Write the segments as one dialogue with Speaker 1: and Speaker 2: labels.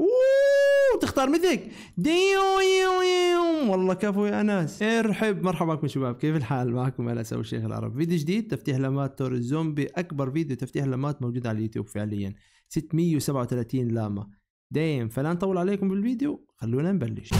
Speaker 1: اوه تختار مثلك يو يو والله كفو يا ناس ارحب مرحبا بكم شباب كيف الحال معكم انا اسوي الشيخ العرب فيديو جديد تفتيح لمات تور الزومبي اكبر فيديو تفتيح لمات موجود على اليوتيوب فعليا 637 لاما دايم فلا نطول عليكم بالفيديو خلونا نبلش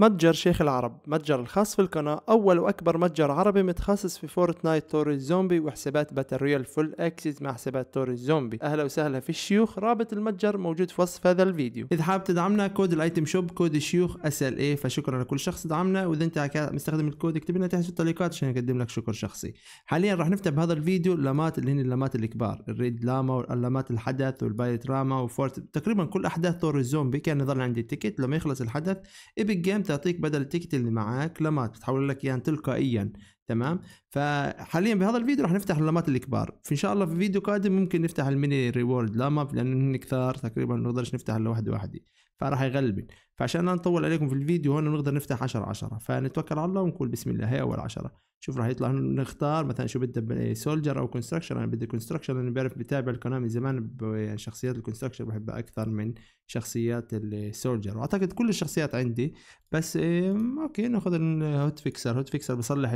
Speaker 1: متجر شيخ العرب متجر الخاص في القناة أول وأكبر متجر عربي متخصص في فورتنايت توري الزومبي وحسابات باتل فول اكسس مع حسابات توري الزومبي أهلا وسهلا في الشيوخ رابط المتجر موجود في وصف هذا الفيديو إذا حابب تدعمنا كود الايتم شوب كود الشيوخ اس إيه فشكرا لكل شخص دعمنا وإذا أنت مستخدم الكود اكتب لنا تحت التعليقات عشان نقدم لك شكر شخصي حاليا راح نفتح بهذا الفيديو اللامات اللي هن اللامات الكبار الريد لاما واللامات الحدث والبايت راما وفورت تقريبا كل أحداث توري الزومبي كان يظل عندي تيكت لما يخلص الحدث ايبك جيم تعطيك بدل التيكت اللي معاك لمات بتحول لك اياها يعني تلقائيا تمام فحاليا بهذا الفيديو راح نفتح اللمات الكبار فان شاء الله في فيديو قادم ممكن نفتح الميني ريورد لما لانه هن كثار تقريبا ما نقدرش نفتح الا واحد واحد فراح يغلبن فعشان لا نطول عليكم في الفيديو هنا نقدر نفتح 10 10 فنتوكل على الله ونقول بسم الله هي اول 10 شوف راح يطلع نختار مثلا شو بدنا سولجر إيه، او كونستراكشن انا بدي كونستراكشن لاني بعرف بتابع الكونامي من زمان يعني شخصيات الكونستراكشن بحبها اكثر من شخصيات السولجر واعتقد كل الشخصيات عندي بس إيه، اوكي ناخذ الهوت فيكسر هوت فيكسر بصلح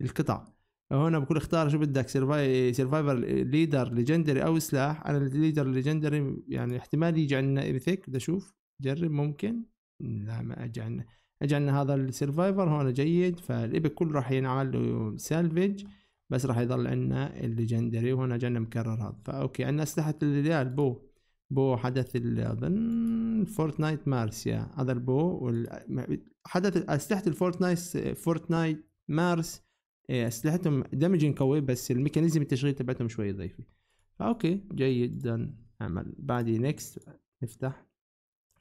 Speaker 1: القطع هنا بكون اختار شو بدك سيرفاي سيرفايفر ليدر ليجندري او سلاح انا الليدر ليجندري يعني احتمال يجي عندنا ايريثيك بدي اشوف جرب ممكن لا ما اجى عندنا اجى عندنا هذا السيرفايفر هون جيد فالابك كله راح ينعمل له سالفج بس راح يضل عندنا الليجندري وهنا جانا مكرر هذا فاوكي عندنا اسلحه الريال بو بو حدث اظن فورتنايت مارسيا هذا البو حدث اسلحه الفورتنايت فورتنايت مارس إيه، اسلحتهم دمجن قوي بس الميكانيزم التشغيل تبعتهم شوي ضعيفه اوكي جيدا اعمل بعدي نكست نفتح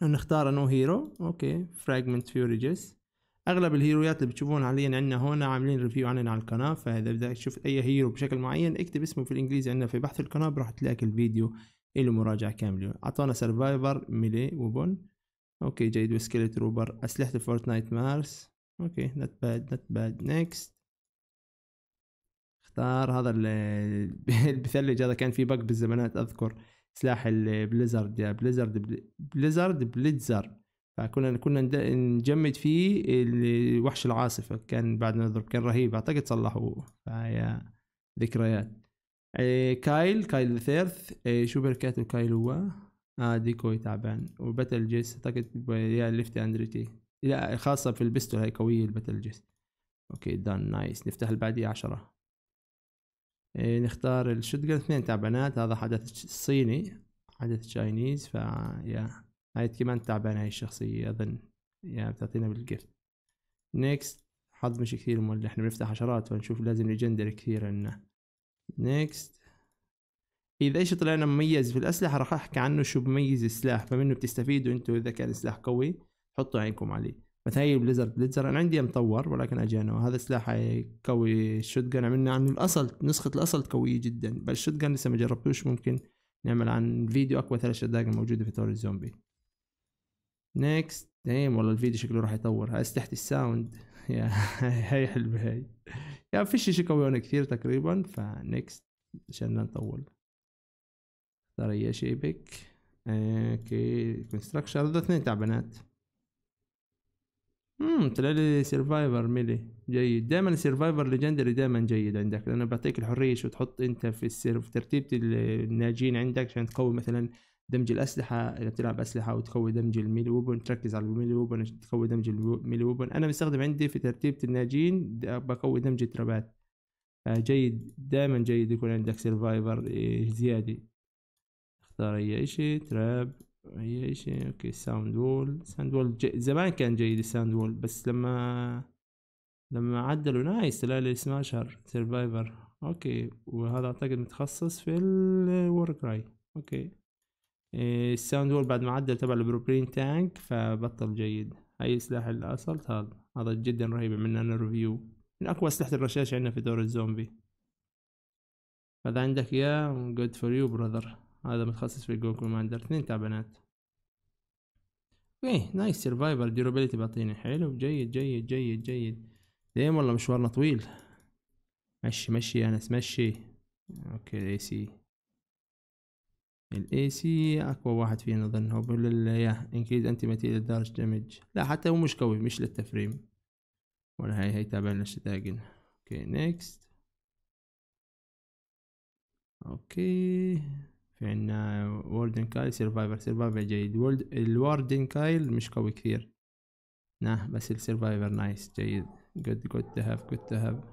Speaker 1: نختار نو هيرو اوكي فراجمنت فيوريجس اغلب الهيرويات اللي بتشوفون حاليا عندنا هون عاملين ريفيو عننا على القناه فاذا بدك تشوف اي هيرو بشكل معين اكتب اسمه في الانجليزي عندنا في بحث القناه راح تلاقي الفيديو له مراجعه كامله اعطانا سرفايفر ميلي وبون اوكي جيد وسكيلت روبر اسلحه فورتنايت مارس اوكي نت باد نت باد نكست اختار هذا البثلج هذا كان في بق بالزمانات اذكر سلاح البليزرد يا بليزرد بليزرد بليزر فكنا كنا نجمد فيه وحش العاصفة كان بعد نضرب كان رهيب اعتقد صلحوه فهي ذكريات إيه، كايل كايل الثيرث شو بركاته كايل هو اه ديكوي تعبان وباتل جيس اعتقد يا ليفتي اندريتي لا خاصة في البستو هاي قوية الباتل جيس اوكي دان نايس نفتح اللي بعديه عشرة إيه، نختار الشوتجن اثنين تعبانات هذا حدث صيني حدث تشاينيز ف يا هاي كمان تعبانة هاي الشخصية اظن يا بتعطينا بالجفت نيكست حظ مش كثير مول احنا بنفتح عشرات فنشوف لازم نجندر كثير عنا نيكست اذا ايش طلع لنا مميز في الاسلحه راح احكي عنه شو بميز السلاح فمنه بتستفيدوا انتوا اذا كان سلاح قوي حطوا عينكم عليه مثلا اي بليزر بليزر انا عندي مطور ولكن اجانا هذا سلاح قوي الشوت جن عملنا عنه الاصل نسخه الاصل قويه جدا بس الشوت جن لسه ما جربتوش ممكن نعمل عن فيديو اقوى ثلاث شداق موجوده في طور الزومبي نيكست نيم والله الفيديو شكله راح يطور هاي تحت الساوند يا هاي حلوه هاي يا فيش شيء قوي كثير تقريبا فنيكست عشان لا نطول اختار اي شيء بك اوكي كونستراكشن هذول اثنين تعبانات امم طلع لي سيرفايفر ميلي جيد دائما سيرفايفر ليجندري دائما جيد عندك لانه بيعطيك الحريه شو تحط انت في السيرف ترتيبه الناجين عندك عشان تقوي مثلا دمج الاسلحه اذا بتلعب اسلحه وتقوي دمج الميلي ووبن تركز على الميلي ووبن عشان تقوي دمج الميلي ووبن انا بستخدم عندي في ترتيبه الناجين بقوي دمج الترابات جيد دائما جيد يكون عندك سيرفايفر زيادة اختار اي اشي تراب هي شيء يعني؟ اوكي ساوند وول ساوند وول جي... زمان كان جيد الساوند وول بس لما لما عدلوا نايس تلاقي سماشر سيرفايفر اوكي وهذا اعتقد متخصص في الورك راي اوكي الساوند إيه، وول بعد ما عدل تبع البروبرين تانك فبطل جيد هاي سلاح الاسلت هذا هذا جدا رهيب عملنا له ريفيو من اقوى اسلحه الرشاش عندنا في دور الزومبي فاذا عندك اياه جود فور يو براذر هذا متخصص في الجو كوماندر اثنين تعبانات ايه نايس سيرفايفر ديورابيلتي بعطيني حلو جيد جيد جيد جيد ليه والله مشوارنا طويل مشي مشي يا ناس مشي اوكي الاي سي الاي سي اقوى واحد فينا اظن هو بيقول يا انكريز انتي ماتيريال دارج دامج لا حتى هو مش قوي مش للتفريم ولا هاي هاي تابعنا شتاجن اوكي نيكست اوكي في عنا ووردن كايل سيرفايفر سيرفايفر جيد وورد الواردن كايل مش قوي كثير نه نعم، بس السيرفايفر نايس جيد جود جود تو هاف جود تو هاف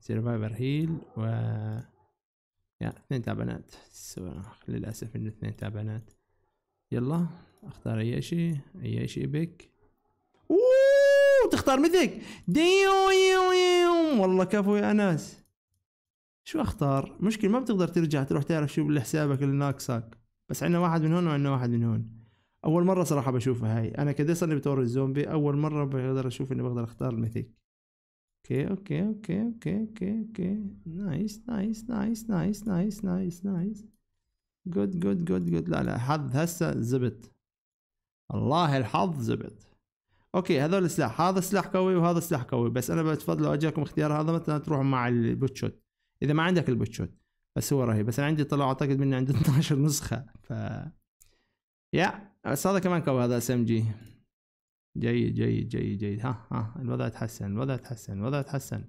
Speaker 1: سيرفايفر هيل و يا اثنين تعبانات للأسف انه اثنين تعبانات يلا اختار اي شيء اي شيء بك اوه تختار مثلك ديو والله كفو يا ناس شو اختار؟ مشكلة ما بتقدر ترجع تروح تعرف شو بالحسابك اللي ناقصك بس عندنا واحد من هون وعندنا واحد من هون اول مره صراحه بشوفها هاي انا كده صار بتور الزومبي اول مره بقدر اشوف اني بقدر اختار الميثيك اوكي اوكي اوكي اوكي اوكي اوكي نايس نايس نايس نايس نايس نايس نايس جود جود جود جود لا لا حظ هسه زبط الله الحظ زبط اوكي هذول السلاح هذا سلاح قوي وهذا سلاح قوي بس انا بتفضل اجاكم اختيار هذا مثلا تروحوا مع البوتشوت اذا ما عندك البتشوت بس هو رهيب بس انا عندي طلع اعتقد مني عندي 12 نسخه ف يا بس هذا كمان كوي هذا اس ام جي جيد جيد جيد جيد ها ها الوضع تحسن الوضع تحسن الوضع تحسن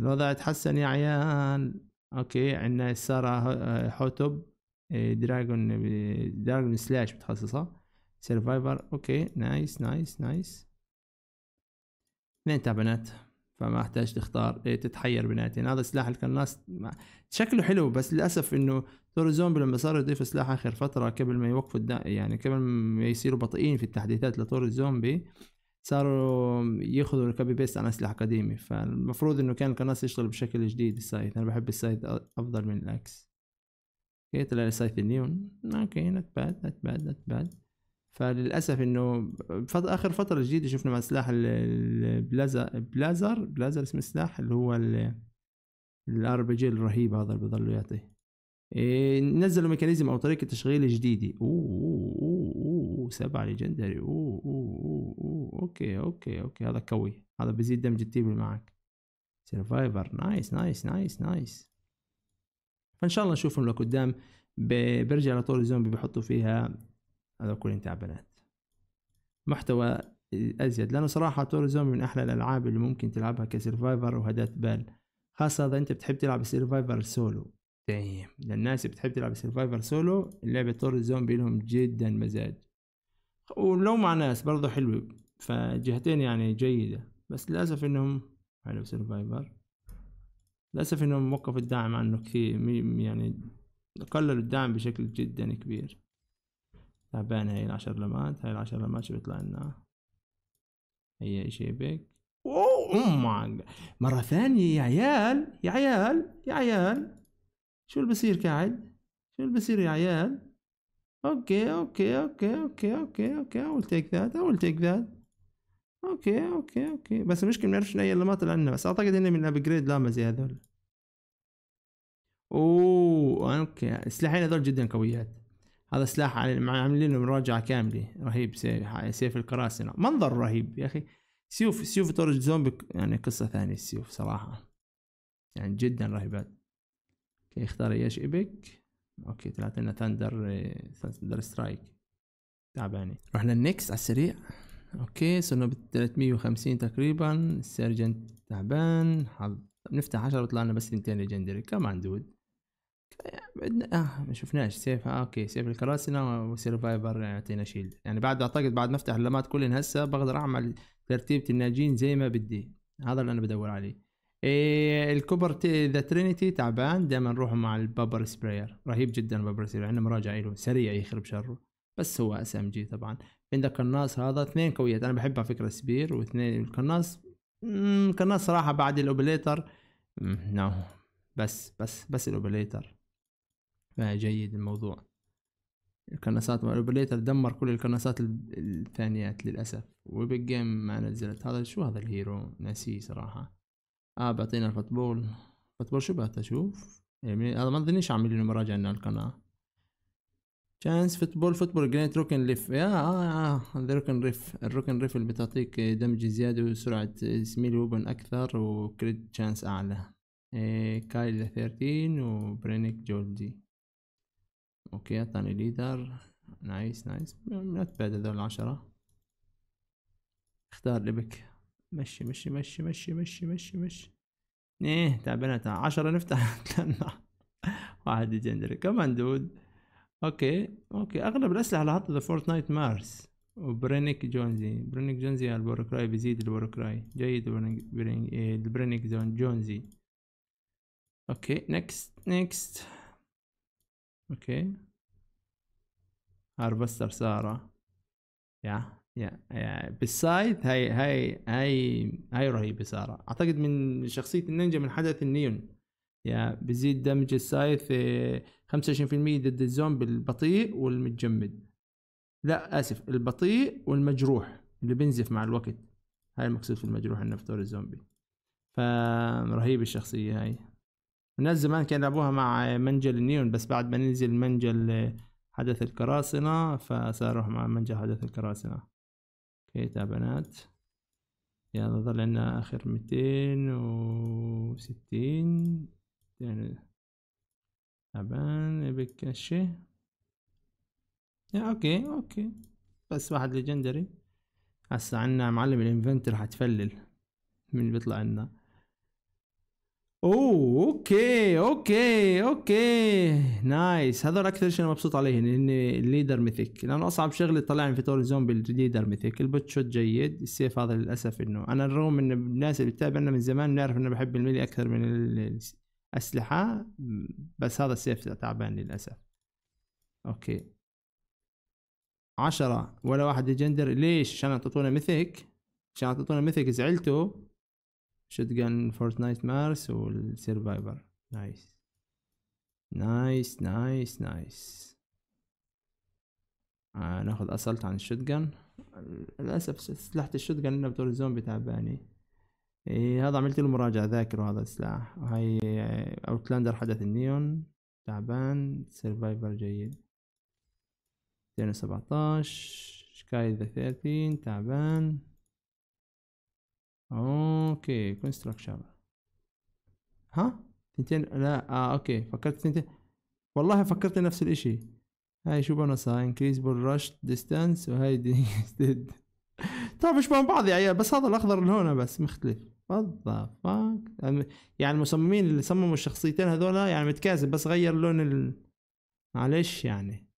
Speaker 1: الوضع تحسن يا عيال اوكي عندنا سارة آه، حوتوب آه، دراجون آه، دراجون سلاش متخصصة سيرفايفر اوكي نايس نايس نايس اثنين تابنات فما احتاج تختار إيه تتحير بنهايتين هذا سلاح الكرناس شكله حلو بس للاسف انه ثور الزومبي لما صار يضيف سلاح اخر فتره قبل ما يوقفوا يعني قبل ما يصيروا بطيئين في التحديثات لثور الزومبي صاروا ياخذوا الكوبي بيست عن اسلحه قديمه فالمفروض انه كان القناص يشتغل بشكل جديد السايت انا بحب السايت افضل من الاكس اوكي طلع لي النيون اوكي نت باد نت باد نت باد فللاسف انه اخر فتره جديده شفنا مع سلاح البلازر بلازر بلازر اسمه سلاح اللي هو الار بي جي الرهيب هذا اللي بضل إيه نزلوا ميكانيزم او طريقه تشغيل جديده اوه اوه اوه, أوه سبعه ليجندري أوه, أوه, أوه, اوه اوكي اوكي اوكي هذا قوي هذا بيزيد دمج التيم اللي معك سرفايفر نايس نايس نايس نايس فان شاء الله نشوفهم لقدام برجع طول الزومبي بحطوا فيها هذا كله انت بنات محتوى ازيد لانه صراحه طور زومبي من احلى الالعاب اللي ممكن تلعبها كسرفايفر وهدات بال خاصه اذا انت بتحب تلعب سرفايفر سولو دايم للناس اللي بتحب تلعب سرفايفر سولو لعبه طور الزومبي لهم جدا مزاج ولو مع ناس برضه حلوه فجهتين يعني جيده بس للاسف انهم حلو سرفايفر للاسف انهم وقفوا الدعم عنه كثير يعني قللوا الدعم بشكل جدا كبير تابعنا هاي العشر لمات هاي العشر لمات شو بيطلع لنا هي اشي بيك اوه oh مرة ثانية يا عيال يا عيال يا عيال شو اللي بصير قاعد شو اللي بصير يا عيال اوكي اوكي اوكي اوكي اوكي اوكي اول تيك ذات اول تيك ذات اوكي اوكي اوكي بس المشكلة ما نعرفش اي اللي طلع لنا بس اعتقد انه من الابجريد لامز هذول اوه oh، اوكي السلاحين هذول جدا قويات هذا سلاح عاملين له مراجعه كامله رهيب سيف, سيف الكراسنه منظر رهيب يا اخي سيوف سيوف تورج زومبي يعني قصه ثانيه السيوف صراحه يعني جدا رهيبات اوكي اختار ايش ايبك اوكي طلعت لنا ثاندر ثاندر سترايك تعبانه رحنا النكست على السريع اوكي صرنا ب 350 تقريبا السيرجنت تعبان حظ نفتح 10 وطلعنا لنا بس ثنتين ليجندري كمان دود اه ما شفناش سيف آه اوكي سيف الكراسنة وسيرفايفر يعطينا شيلد يعني بعد اعتقد بعد ما افتح اللمات كلهن هسه بقدر اعمل ترتيب الناجين زي ما بدي هذا اللي انا بدور عليه إيه الكوبر ذا ترينيتي تعبان دائما نروح مع البابر سبراير رهيب جدا البابر سبراير عندنا مراجعة له سريع يخرب شره بس هو اس ام جي طبعا عندك قناص هذا اثنين قويات انا بحب على فكره سبير واثنين القناص القناص صراحه بعد الاوبليتر نو بس بس بس الاوبليتر جيد الموضوع الكنسات الاوبرليتر دمر كل الكنسات الثانيات للأسف وبيج جيم ما نزلت هذا شو هذا الهيرو ناسيه صراحة اه بيعطينا الفوتبول فوتبول شو بات اشوف يعني هذا ما اظنيش عامل له مراجعة على القناة تشانس فوتبول فوتبول جرينت روكن ليف يا اه اه روكن ريف الروكن ريف اللي بتعطيك دمج زيادة وسرعة سميل ووبن اكثر وكريت تشانس اعلى إيه كايل 13 وبرينيك جولدي اوكي ثاني ليدر نايس نايس تبعد هذول العشرة اختار لبك مشي مشي مشي مشي مشي مشي مشي ايه تعال عشرة نفتح واحد ليجندري كمان دود اوكي اوكي اغلب الاسلحة اللي ذا فورتنايت مارس وبرينيك جونزي برينيك جونزي على البوركراي بيزيد البوركراي جيد برينيك برينيك إيه، جونزي اوكي نكست نكست اوكي هارفستر ساره يا يا يا بالسايد هاي هاي هاي هاي رهيبه ساره اعتقد من شخصيه النينجا من حدث النيون يا بزيد دمج السايد في 25% ضد الزومبي البطيء والمتجمد لا اسف البطيء والمجروح اللي بينزف مع الوقت هاي المقصود في المجروح انه في دور الزومبي فرهيبه الشخصيه هاي الناس زمان كانوا يلعبوها مع منجل النيون بس بعد ما نزل منجل آه، حدث القراصنة فصاروا مع منجل حدث القراصنة اوكي تعبانات يلا ظل عنا اخر ميتين وستين يعني تعبان ابيك اشي يا اوكي اوكي بس واحد ليجندري هسا عنا معلم الانفنتر حتفلل من بيطلع لنا اوه اوكي اوكي اوكي نايس هذول اكثر شيء انا مبسوط عليه اني الليدر ميثيك لانه اصعب شغله طلعني في طور الزومبي الليدر ميثيك البوت شوت جيد السيف هذا للاسف انه انا رغم ان الناس اللي بتتابعنا من زمان نعرف انه بحب الميلي اكثر من الاسلحه بس هذا السيف تعبان للاسف اوكي عشرة ولا واحد يجندر ليش عشان تعطونا ميثيك عشان تعطونا ميثيك زعلتوا شوت جان فورتنايت مارس والسيرفايفر نايس نايس نايس نايس آه ناخد اسلت عن الشوت جان للاسف الشوت جان انه بطول الزومبي تعباني إيه هذا عملت له مراجعة ذاكره هذا السلاح وهي اوتلاندر آه، حدث النيون تعبان سيرفايفر جيد ميتين وسبعتاش سكاي ذا ثيرتين تعبان اوكي كونستراكشن ها ثنتين لا اه اوكي فكرت ثنتين والله فكرت نفس الاشي هاي شو بنصها انكريز بالرش ديستانس وهاي طيب مش بهم بعض يا عيال بس هذا الاخضر اللي هون بس مختلف وات يعني المصممين اللي صمموا الشخصيتين هذولا يعني متكاسب بس غير لون ال معلش يعني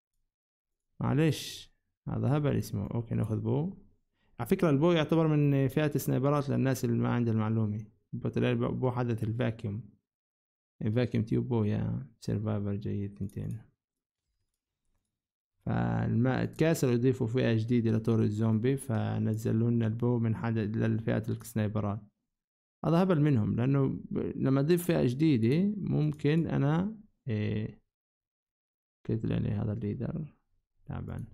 Speaker 1: معلش هذا هبل اسمه اوكي ناخذ بو على فكرة البو يعتبر من فئة السنايبرات للناس اللي ما عندها المعلومة بو حدث الفاكيوم الفاكيوم تيوب بو يا سيرفايفر جيد ثنتين فالماء اتكاسل يضيفوا فئة جديدة لطور الزومبي فنزلوا لنا البو من حد للفئة السنايبرات هذا هبل منهم لأنه لما أضيف فئة جديدة ممكن أنا إيه كتلني هذا الليدر تعبان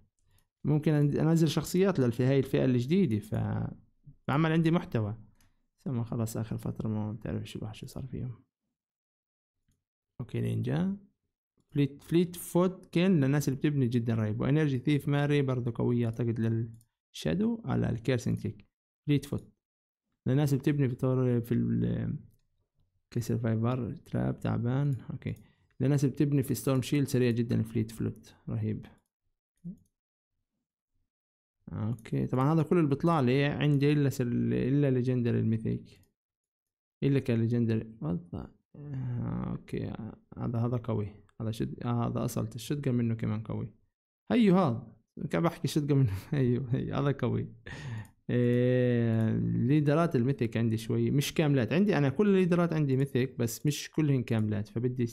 Speaker 1: ممكن انزل شخصيات هاي الفئه الجديده بعمل عندي محتوى ثم خلاص اخر فتره ما بتعرف شو شو صار فيهم اوكي نينجا فليت فليت فوت كان للناس اللي بتبني جدا رهيب وانرجي ثيف ماري برضه قويه اعتقد للشادو على الكيرسن كيك فليت فوت للناس اللي بتبني بطور في ال كسرفايفر تراب تعبان اوكي للناس اللي بتبني في ستورم شيل سريع جدا فليت فلوت رهيب اوكي طبعا هذا كل اللي بيطلع لي عندي الا سل... الا ليجندر الميثيك الا كليجندر اوكي هذا هذا قوي هذا شد هذا اصلت الشدقة منه كمان قوي هيو أيوه، هذا كان بحكي شدقة منه هيو أيوه، هيو أيوه. هذا قوي ليدرات آه، الميثيك عندي شوي مش كاملات عندي انا كل الليدرات عندي ميثيك بس مش كلهن كاملات فبدي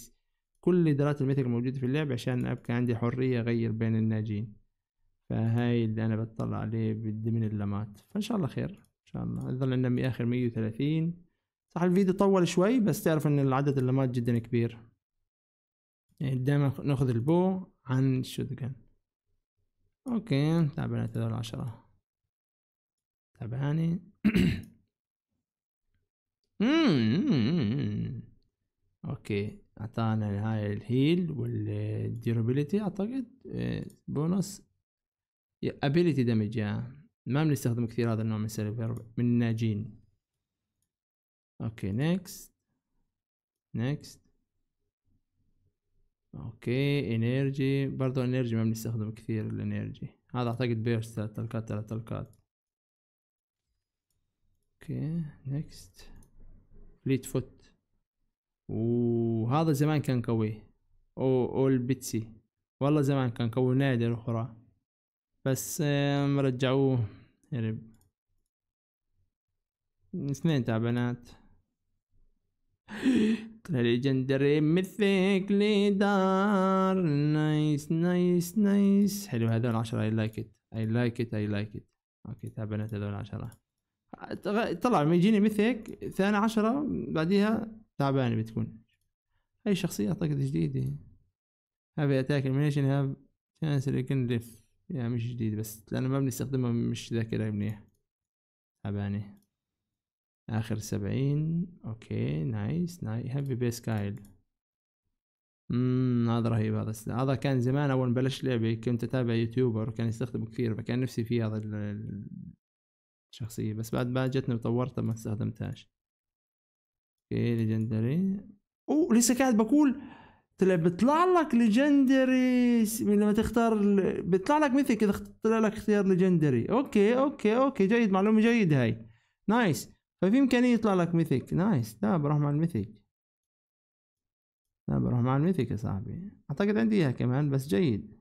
Speaker 1: كل ليدرات الميثيك الموجودة في اللعبة عشان ابقى عندي حرية اغير بين الناجين فهاي اللي انا بتطلع عليه بدي من اللمات فان شاء الله خير ان شاء الله يظل عندنا من اخر 130 صح الفيديو طول شوي بس تعرف ان العدد اللمات جدا كبير يعني دائما ناخذ البو عن الشوتجن اوكي تعبانات هذول عشرة تعباني اوكي اعطانا هاي الهيل والديورابيلتي اعتقد إيه، بونص ابيلتي يا ما بنستخدم كثير هذا النوع من السيرفر من الناجين اوكي نيكست نيكست اوكي انرجي برضو انرجي ما بنستخدم كثير الانرجي هذا اعتقد بيرست ثلاث تلكات ثلاث تلكات اوكي نيكست فليت فوت وهذا زمان كان قوي او او البيتسي والله زمان كان قوي نادر اخرى بس آه، رجعوه هرب يعني اثنين تعبانات طلع لي جندري مثلك لدار نايس نايس نايس حلو هذول عشرة اي لايك ات اي لايك ات اي لايك ات اوكي تعبانات هذول عشرة طلع لما يجيني مثلك ثاني عشرة بعديها تعبانة بتكون اي شخصية اعطيك جديدة هذه اتاك المنيشن هاف تشانس كن ليف يعني مش جديد بس لأنه ما بنستخدمها مش ذاكرها منيح تعبانة آخر سبعين أوكي نايس نايس هابي بيس كايل امم هذا رهيب هذا هذا كان زمان أول ما بلشت لعبة كنت أتابع يوتيوبر وكان يستخدمه كثير فكان نفسي فيه هذا الشخصية بس بعد ما جتني وطورتها ما استخدمتهاش اوكي ليجندري اوه لسه قاعد بقول طلع بيطلع لك ليجندري لما تختار بيطلع لك مثل كذا طلع لك اختيار ليجندري اوكي اوكي اوكي جيد معلومه جيده هاي نايس ففي امكانيه يطلع لك ميثيك نايس لا بروح مع الميثيك لا بروح مع الميثيك يا صاحبي اعتقد عندي اياها كمان بس جيد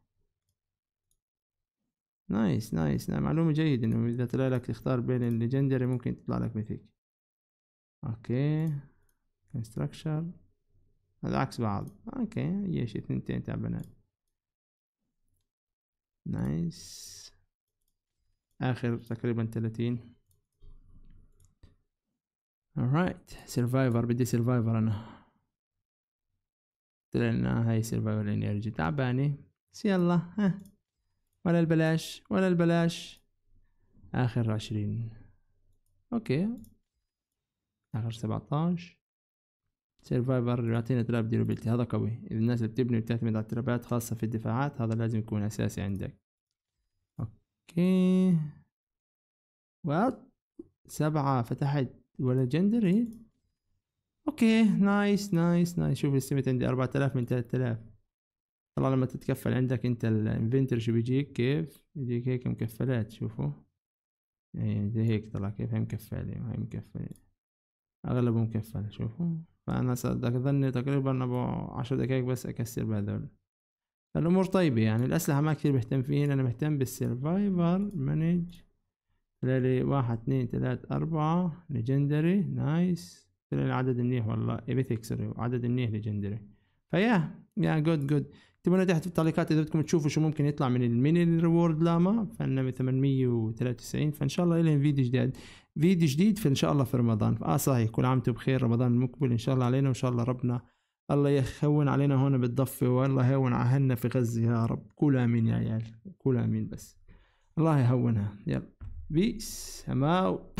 Speaker 1: نايس نايس نعم معلومه جيده انه اذا طلع لك تختار بين الليجندري ممكن تطلع لك ميثيك اوكي كونستراكشر هذا عكس بعض اوكي هي شي ثنتين تعبانات نايس اخر تقريبا ثلاثين alright سيرفايفر بدي سيرفايفر انا طلعنا هاي سيرفايفر انرجي تعبانة بس يلا ها ولا البلاش ولا البلاش اخر عشرين اوكي اخر سبعتاش سيرفايفر بيعطينا تراب ديربيلتي هذا قوي الناس اللي بتبني بتعتمد على الترابات خاصة في الدفاعات هذا لازم يكون أساسي عندك اوكي وات سبعة فتحت ولا جندري اوكي نايس نايس نايس شوف السمت عندي أربعة آلاف من تلات آلاف طبعا لما تتكفل عندك انت الانفنتر شو بيجيك كيف يجيك هيك مكفلات شوفوا يعني زي هيك طلع كيف هي مكفلة هي مكفلة اغلبه مكفلة شوفوا فأنا ظني تقريبا أبو عشر دقايق بس أكسر بهذول الأمور طيبة يعني الأسلحة ما كثير بهتم فيهن أنا مهتم بالسرفايفر مانج طلعلي واحد اثنين ثلاثة أربعة ليجندري نايس طلعلي عدد منيح والله إيبيثيك سوري عدد النيه ليجندري فيا يا جود جود تبون تحت في التعليقات اذا بدكم تشوفوا شو ممكن يطلع من الميني ريورد لاما فأنا فعنا 893 فان شاء الله إلهم فيديو جديد فيديو جديد في ان شاء الله في رمضان اه صحيح كل عام وانتم بخير رمضان المقبل ان شاء الله علينا وان شاء الله ربنا الله يخون علينا هون بالضفة والله يهون عهلنا في غزة يا رب قول امين يا عيال قول امين بس الله يهونها يلا بيس أماو